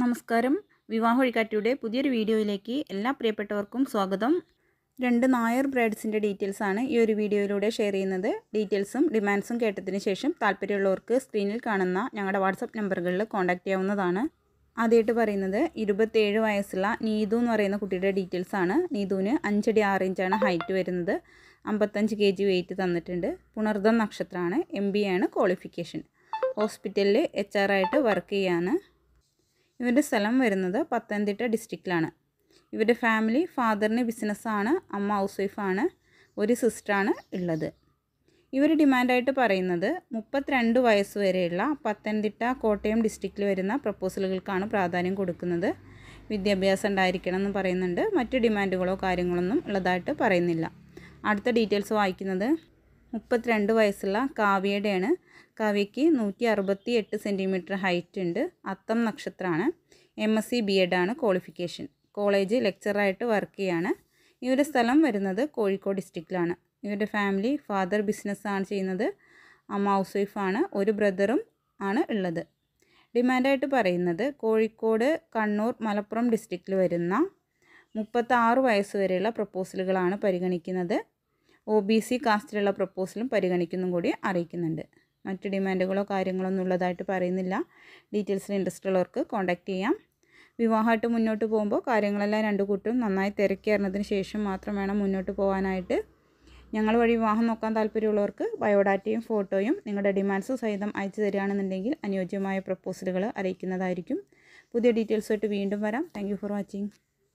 നമസ്കാരം വിവാഹ വഴികാട്ടിയുടെ പുതിയൊരു വീഡിയോയിലേക്ക് എല്ലാ പ്രിയപ്പെട്ടവർക്കും സ്വാഗതം രണ്ട് നായർ ബ്രൈഡ്സിൻ്റെ ഡീറ്റെയിൽസാണ് ഈ ഒരു വീഡിയോയിലൂടെ ഷെയർ ചെയ്യുന്നത് ഡീറ്റെയിൽസും ഡിമാൻഡ്സും കേട്ടതിന് ശേഷം താല്പര്യമുള്ളവർക്ക് സ്ക്രീനിൽ കാണുന്ന ഞങ്ങളുടെ വാട്സപ്പ് നമ്പറുകളിൽ കോൺടാക്റ്റ് ചെയ്യാവുന്നതാണ് ആദ്യമായിട്ട് പറയുന്നത് ഇരുപത്തേഴ് വയസ്സുള്ള നീതു എന്ന് പറയുന്ന കുട്ടിയുടെ ഡീറ്റെയിൽസാണ് നീതുവിന് അഞ്ചടി ആറ് ഇഞ്ചാണ് ഹൈറ്റ് വരുന്നത് അമ്പത്തഞ്ച് കെ ജി വെയിറ്റ് തന്നിട്ടുണ്ട് പുണർദം നക്ഷത്രമാണ് എം ബി ആണ് ക്വാളിഫിക്കേഷൻ ഹോസ്പിറ്റലിൽ എച്ച് ആർ ആയിട്ട് വർക്ക് ചെയ്യാണ് ഇവരുടെ സ്ഥലം വരുന്നത് പത്തനംതിട്ട ഡിസ്ട്രിക്റ്റിലാണ് ഇവരുടെ ഫാമിലി ഫാദറിന് ബിസിനസ്സാണ് അമ്മ ഹൗസ് വൈഫാണ് ഒരു സിസ്റ്ററാണ് ഉള്ളത് ഇവർ ഡിമാൻഡായിട്ട് പറയുന്നത് മുപ്പത്തിരണ്ട് വയസ്സ് വരെയുള്ള പത്തനംതിട്ട കോട്ടയം ഡിസ്ട്രിക്റ്റിൽ വരുന്ന പ്രപ്പോസലുകൾക്കാണ് പ്രാധാന്യം കൊടുക്കുന്നത് വിദ്യാഭ്യാസം ഉണ്ടായിരിക്കണം എന്ന് പറയുന്നുണ്ട് മറ്റ് ഡിമാൻഡുകളോ കാര്യങ്ങളൊന്നും ഉള്ളതായിട്ട് പറയുന്നില്ല അടുത്ത ഡീറ്റെയിൽസ് വായിക്കുന്നത് മുപ്പത്തിരണ്ട് വയസ്സുള്ള കാവ്യയുടെയാണ് കാവ്യയ്ക്ക് നൂറ്റി അറുപത്തി എട്ട് സെൻറ്റിമീറ്റർ ഹൈറ്റ് ഉണ്ട് അത്തം നക്ഷത്രമാണ് എം എസ് സി ബി എഡാണ് ക്വാളിഫിക്കേഷൻ കോളേജ് ലെക്ചറായിട്ട് വർക്ക് ചെയ്യാണ് ഇവരുടെ സ്ഥലം വരുന്നത് കോഴിക്കോട് ഡിസ്ട്രിക്റ്റിലാണ് ഇവരുടെ ഫാമിലി ഫാദർ ബിസിനസ്സാണ് ചെയ്യുന്നത് അമ്മ ഹൗസ് വൈഫാണ് ഒരു ബ്രദറും ആണ് ഉള്ളത് ഡിമാൻഡായിട്ട് പറയുന്നത് കോഴിക്കോട് കണ്ണൂർ മലപ്പുറം ഡിസ്ട്രിക്റ്റിൽ വരുന്ന മുപ്പത്താറ് വയസ്സ് വരെയുള്ള പ്രപ്പോസലുകളാണ് പരിഗണിക്കുന്നത് ഒ ബി സി കാസ്റ്റിലുള്ള പ്രപ്പോസലും പരിഗണിക്കുന്നതും കൂടി അറിയിക്കുന്നുണ്ട് മറ്റ് ഡിമാൻഡുകളോ കാര്യങ്ങളോ ഒന്നും ഉള്ളതായിട്ട് പറയുന്നില്ല ഡീറ്റെയിൽസിൽ ഇൻട്രസ്റ്റ് ഉള്ളവർക്ക് കോൺടാക്റ്റ് ചെയ്യാം വിവാഹമായിട്ട് മുന്നോട്ട് പോകുമ്പോൾ കാര്യങ്ങളെല്ലാം രണ്ട് കൂട്ടും നന്നായി തിരക്കേറിനതിന് ശേഷം മാത്രം വേണം മുന്നോട്ട് പോകാനായിട്ട് ഞങ്ങൾ വഴി വിവാഹം നോക്കാൻ താല്പര്യമുള്ളവർക്ക് ബയോഡാറ്റയും ഫോട്ടോയും നിങ്ങളുടെ ഡിമാൻഡ്സും സഹിതം അയച്ചു തരികയാണെന്നുണ്ടെങ്കിൽ അനുയോജ്യമായ പ്രപ്പോസലുകൾ അറിയിക്കുന്നതായിരിക്കും പുതിയ ഡീറ്റെയിൽസുമായിട്ട് വീണ്ടും വരാം താങ്ക് ഫോർ വാച്ചിങ്